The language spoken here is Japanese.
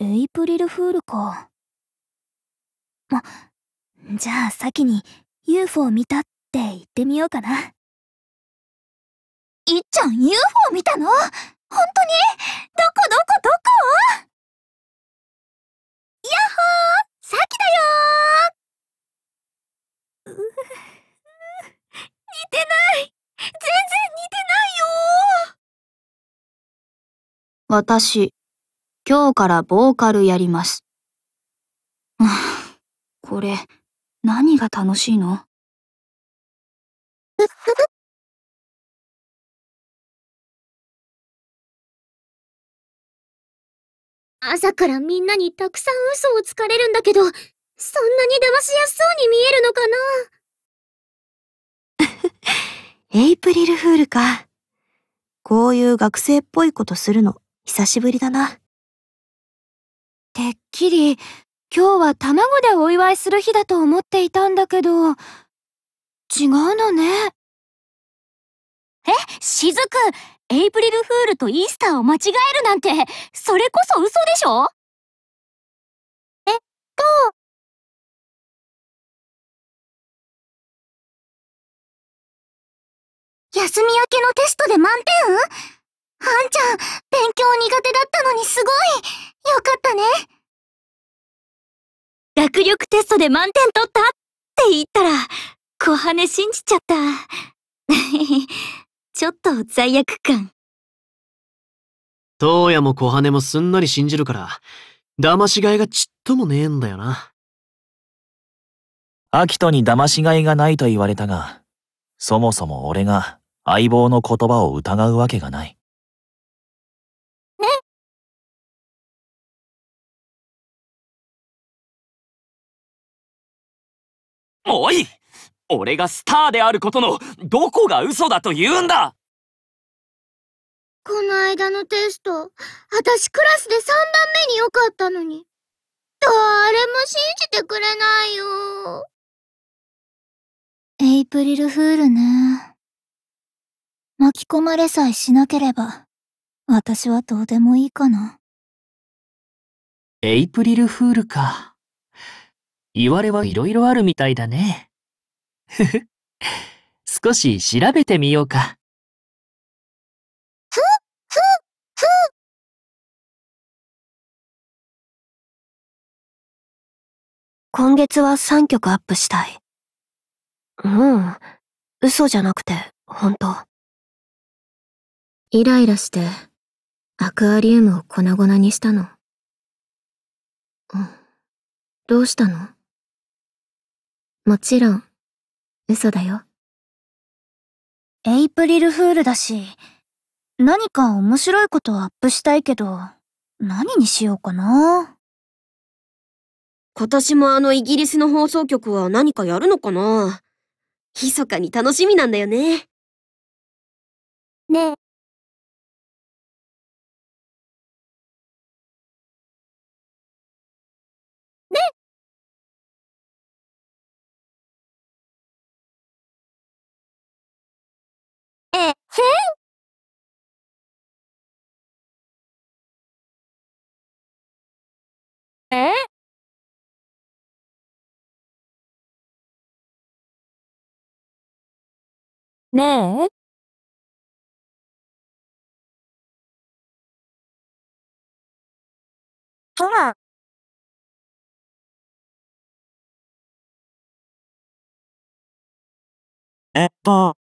エイプリルフールか。ま、じゃあ先に UFO 見たって言ってみようかな。いっちゃん UFO 見たの本当にどこどこどこやっほー先きだよー似てない全然似てないよ私今日からボーカルやります。これ、何が楽しいの朝からみんなにたくさん嘘をつかれるんだけど、そんなに騙しやすそうに見えるのかなエイプリルフールか。こういう学生っぽいことするの久しぶりだな。てっきり、今日は卵でお祝いする日だと思っていたんだけど、違うのね。え、しずく、エイプリルフールとイースターを間違えるなんて、それこそ嘘でしょえっと、休み明けのテストで満点あんちゃん、勉強苦手だったのにすごいよかったね。学力テストで満点取ったって言ったら、小羽信じちゃった。ちょっと罪悪感。東野も小羽もすんなり信じるから、騙しがいがちっともねえんだよな。アキトに騙しがいがないと言われたが、そもそも俺が相棒の言葉を疑うわけがない。おい俺がスターであることのどこが嘘だと言うんだこの間のテスト、私クラスで3番目に良かったのに。誰も信じてくれないよ。エイプリルフールね。巻き込まれさえしなければ、私はどうでもいいかな。エイプリルフールか。言われはいろいろあるみたいだね。ふふ、少し調べてみようか。ふ、ふ、ふ。今月は3曲アップしたい。うん、嘘じゃなくて、本当。イライラして、アクアリウムを粉々にしたの。うん、どうしたのもちろん、嘘だよ。エイプリルフールだし、何か面白いことをアップしたいけど、何にしようかな。今年もあのイギリスの放送局は何かやるのかな密かに楽しみなんだよね。ねえ、ねえほら。えっと。